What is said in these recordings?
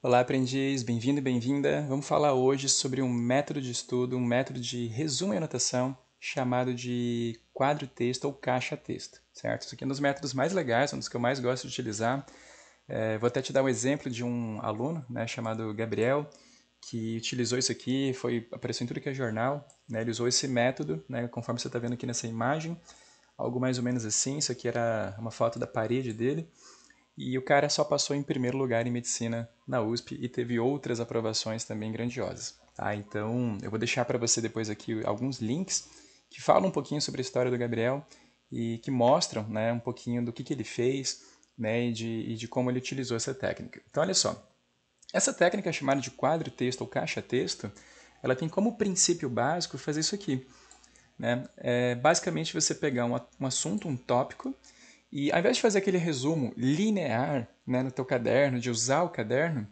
Olá, aprendiz, bem-vindo e bem-vinda. Vamos falar hoje sobre um método de estudo, um método de resumo e anotação chamado de quadro-texto ou caixa-texto, certo? Isso aqui é um dos métodos mais legais, um dos que eu mais gosto de utilizar. É, vou até te dar um exemplo de um aluno né, chamado Gabriel, que utilizou isso aqui, foi, apareceu em tudo que é jornal, né, ele usou esse método, né, conforme você está vendo aqui nessa imagem, algo mais ou menos assim, isso aqui era uma foto da parede dele, e o cara só passou em primeiro lugar em medicina na USP e teve outras aprovações também grandiosas. Ah, Então, eu vou deixar para você depois aqui alguns links que falam um pouquinho sobre a história do Gabriel e que mostram né, um pouquinho do que, que ele fez né, e, de, e de como ele utilizou essa técnica. Então, olha só. Essa técnica chamada de quadro-texto ou caixa-texto, ela tem como princípio básico fazer isso aqui. Né? É basicamente você pegar um, um assunto, um tópico, e ao invés de fazer aquele resumo linear né, no teu caderno, de usar o caderno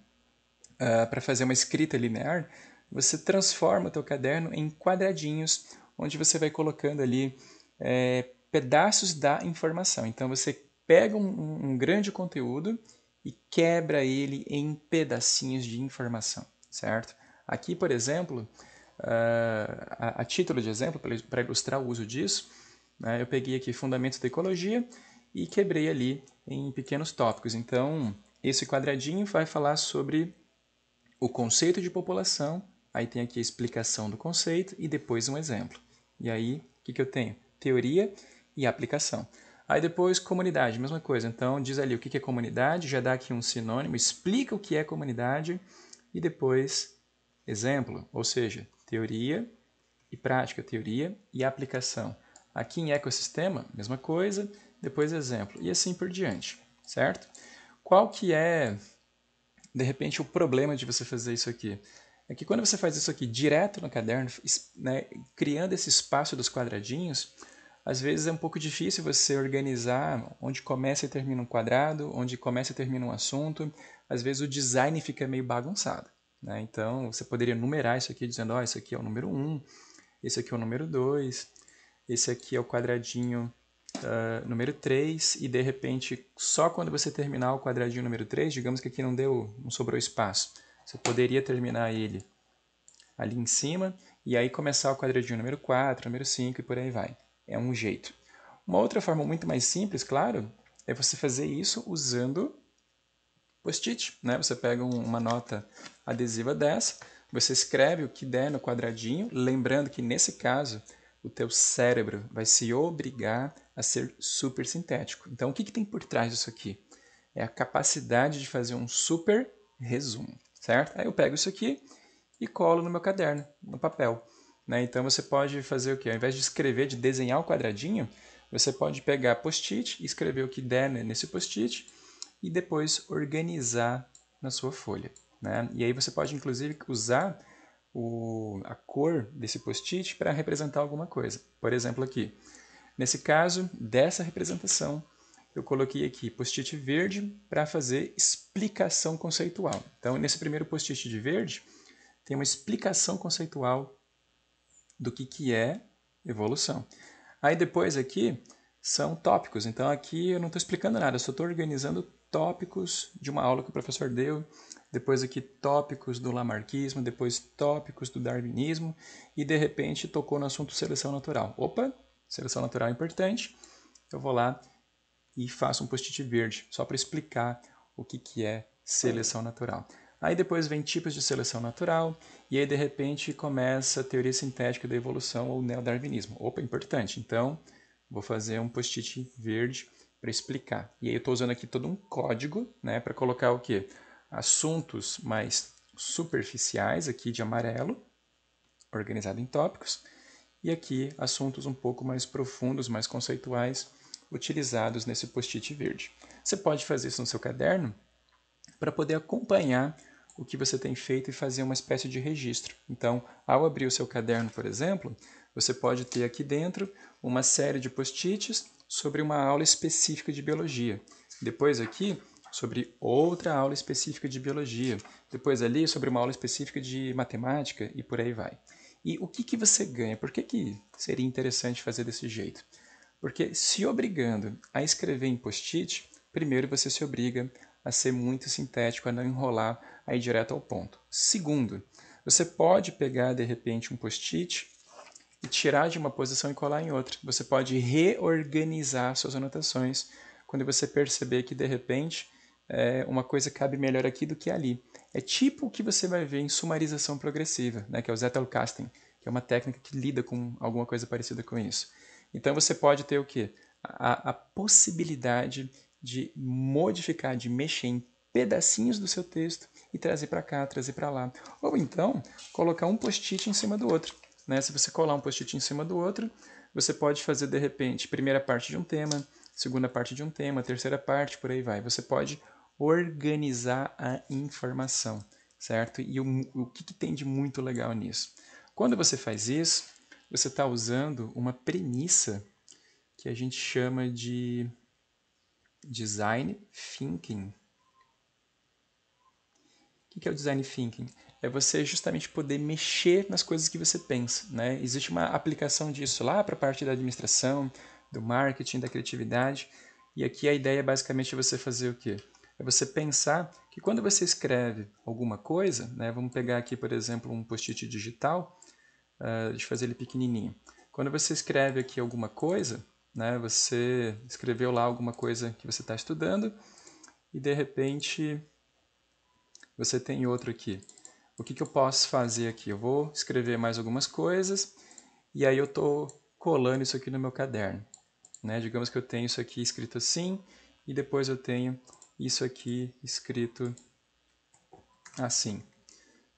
uh, ah, para fazer uma escrita linear, você transforma o teu caderno em quadradinhos, onde você vai colocando ali é, pedaços da informação. Então você pega um, um grande conteúdo e quebra ele em pedacinhos de informação, certo? Aqui, por exemplo, Uh, a, a, título de exemplo, para ilustrar o uso disso, né, eu peguei aqui Fundamentos da Ecologia e quebrei ali em pequenos tópicos. Então, esse quadradinho vai falar sobre o conceito de população, aí tem aqui a explicação do conceito e depois um exemplo. E aí, o que, que eu tenho? Teoria e aplicação. Aí depois, comunidade, mesma coisa. Então, diz ali o que é comunidade, já dá aqui um sinônimo, explica o que é comunidade e depois exemplo, ou seja, teoria e prática, teoria e aplicação. Aqui em ecossistema, mesma coisa depois exemplo, e assim por diante, certo? Qual que é, de repente, o problema de você fazer isso aqui? É que quando você faz isso aqui direto no caderno, né, criando esse espaço dos quadradinhos, às vezes é um pouco difícil você organizar onde começa e termina um quadrado, onde começa e termina um assunto. Às vezes o design fica meio bagunçado. Né? Então, você poderia numerar isso aqui dizendo, ó, oh, esse aqui é o número 1, esse aqui é o número 2, esse aqui é o quadradinho uh, número 3 e de repente só quando você terminar o quadradinho número 3, digamos que aqui não deu, não sobrou espaço. Você poderia terminar ele ali em cima e aí começar o quadradinho número 4, número 5 e por aí vai. É um jeito. Uma outra forma muito mais simples, claro, é você fazer isso usando post-it, né? Você pega um, uma nota adesiva dessa, você escreve o que der no quadradinho, lembrando que nesse caso o teu cérebro vai se obrigar a ser super sintético. Então, o que, que tem por trás disso aqui? É a capacidade de fazer um super resumo, certo? Aí eu pego isso aqui e colo no meu caderno, no papel. Né? Então, você pode fazer o quê? Ao invés de escrever, de desenhar o quadradinho, você pode pegar post-it, escrever o que der nesse post-it e depois organizar na sua folha. Né? E aí você pode, inclusive, usar o, a cor desse post-it para representar alguma coisa. Por exemplo, aqui. Nesse caso, dessa representação, eu coloquei aqui post-it verde para fazer explicação conceitual. Então, nesse primeiro post-it de verde, tem uma explicação conceitual do que, que é evolução. Aí depois aqui são tópicos. Então aqui eu não estou explicando nada, eu só estou organizando tópicos de uma aula que o professor deu depois aqui tópicos do lamarquismo, depois tópicos do darwinismo e de repente tocou no assunto seleção natural. Opa, seleção natural é importante. Eu vou lá e faço um post-it verde só para explicar o que, que é seleção natural. Aí depois vem tipos de seleção natural, e aí de repente começa a teoria sintética da evolução ou neodarwinismo. Opa, importante. Então, vou fazer um post-it verde para explicar. E aí eu estou usando aqui todo um código né, para colocar o quê? assuntos mais superficiais, aqui de amarelo, organizado em tópicos, e aqui assuntos um pouco mais profundos, mais conceituais, utilizados nesse post-it verde. Você pode fazer isso no seu caderno para poder acompanhar o que você tem feito e fazer uma espécie de registro. Então, ao abrir o seu caderno, por exemplo, você pode ter aqui dentro uma série de post-its sobre uma aula específica de biologia. Depois aqui, sobre outra aula específica de biologia, depois ali sobre uma aula específica de matemática e por aí vai. E o que, que você ganha? Por que, que seria interessante fazer desse jeito? Porque se obrigando a escrever em post-it, primeiro você se obriga a ser muito sintético, a não enrolar, aí direto ao ponto. Segundo, você pode pegar de repente um post-it e tirar de uma posição e colar em outra. Você pode reorganizar suas anotações quando você perceber que de repente é, uma coisa cabe melhor aqui do que ali. É tipo o que você vai ver em sumarização progressiva, né, que é o Zettelkasten, que é uma técnica que lida com alguma coisa parecida com isso. Então você pode ter o quê? A, a possibilidade de modificar, de mexer em pedacinhos do seu texto e trazer para cá, trazer para lá. Ou então, colocar um post-it em cima do outro. Né? Se você colar um post-it em cima do outro, você pode fazer de repente primeira parte de um tema, segunda parte de um tema, terceira parte, por aí vai. Você pode organizar a informação, certo? E o, o que, que tem de muito legal nisso? Quando você faz isso, você está usando uma premissa que a gente chama de design thinking. O que é o design thinking? É você justamente poder mexer nas coisas que você pensa. Né? Existe uma aplicação disso lá para a parte da administração, do marketing, da criatividade. E aqui a ideia é basicamente você fazer o quê? é você pensar que quando você escreve alguma coisa, né, vamos pegar aqui, por exemplo, um post-it digital, uh, de fazer ele pequenininho. Quando você escreve aqui alguma coisa, né, você escreveu lá alguma coisa que você está estudando e de repente você tem outro aqui. O que, que eu posso fazer aqui? Eu vou escrever mais algumas coisas e aí eu estou colando isso aqui no meu caderno. Né? Digamos que eu tenho isso aqui escrito assim e depois eu tenho isso aqui escrito assim.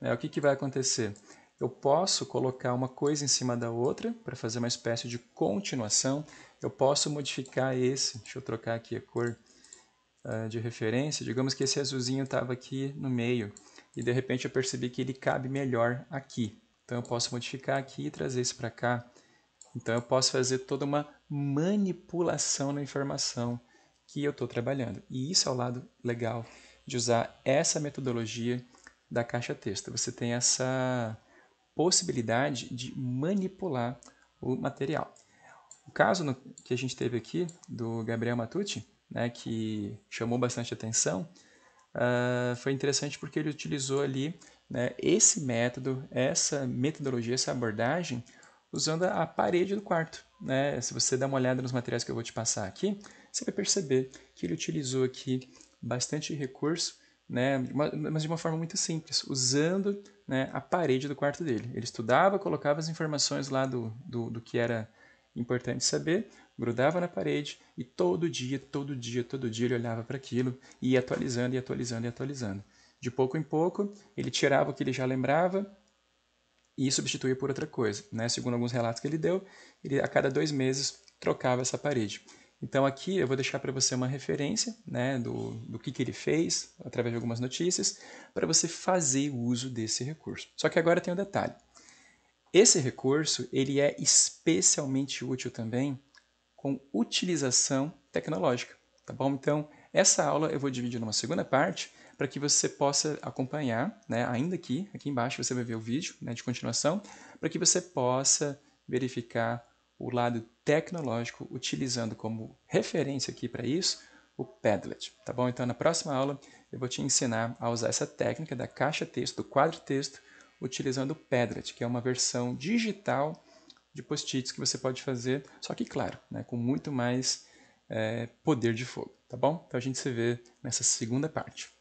É, o que, que vai acontecer? Eu posso colocar uma coisa em cima da outra para fazer uma espécie de continuação. Eu posso modificar esse, deixa eu trocar aqui a cor uh, de referência. Digamos que esse azulzinho estava aqui no meio e de repente eu percebi que ele cabe melhor aqui. Então eu posso modificar aqui e trazer isso para cá. Então eu posso fazer toda uma manipulação na informação que eu estou trabalhando. E isso é o lado legal de usar essa metodologia da caixa texto. Você tem essa possibilidade de manipular o material. O caso no, que a gente teve aqui do Gabriel Matucci, né, que chamou bastante atenção, uh, foi interessante porque ele utilizou ali né, esse método, essa metodologia, essa abordagem, usando a parede do quarto. Né? Se você dá uma olhada nos materiais que eu vou te passar aqui, você vai perceber que ele utilizou aqui bastante recurso, né, mas de uma forma muito simples, usando né, a parede do quarto dele. Ele estudava, colocava as informações lá do, do, do que era importante saber, grudava na parede e todo dia, todo dia, todo dia ele olhava para aquilo e ia atualizando, e atualizando, e atualizando. De pouco em pouco, ele tirava o que ele já lembrava e substituía por outra coisa. Né? Segundo alguns relatos que ele deu, ele a cada dois meses trocava essa parede. Então aqui eu vou deixar para você uma referência né, do, do que, que ele fez, através de algumas notícias, para você fazer o uso desse recurso. Só que agora tem um detalhe. Esse recurso ele é especialmente útil também com utilização tecnológica, tá bom? Então, essa aula eu vou dividir numa segunda parte para que você possa acompanhar, né, ainda aqui, aqui embaixo você vai ver o vídeo né, de continuação, para que você possa verificar o lado tecnológico, utilizando como referência aqui para isso o Padlet, tá bom? Então na próxima aula eu vou te ensinar a usar essa técnica da caixa texto, do quadro texto, utilizando o Padlet, que é uma versão digital de post-its que você pode fazer, só que claro, né, com muito mais é, poder de fogo, tá bom? Então a gente se vê nessa segunda parte.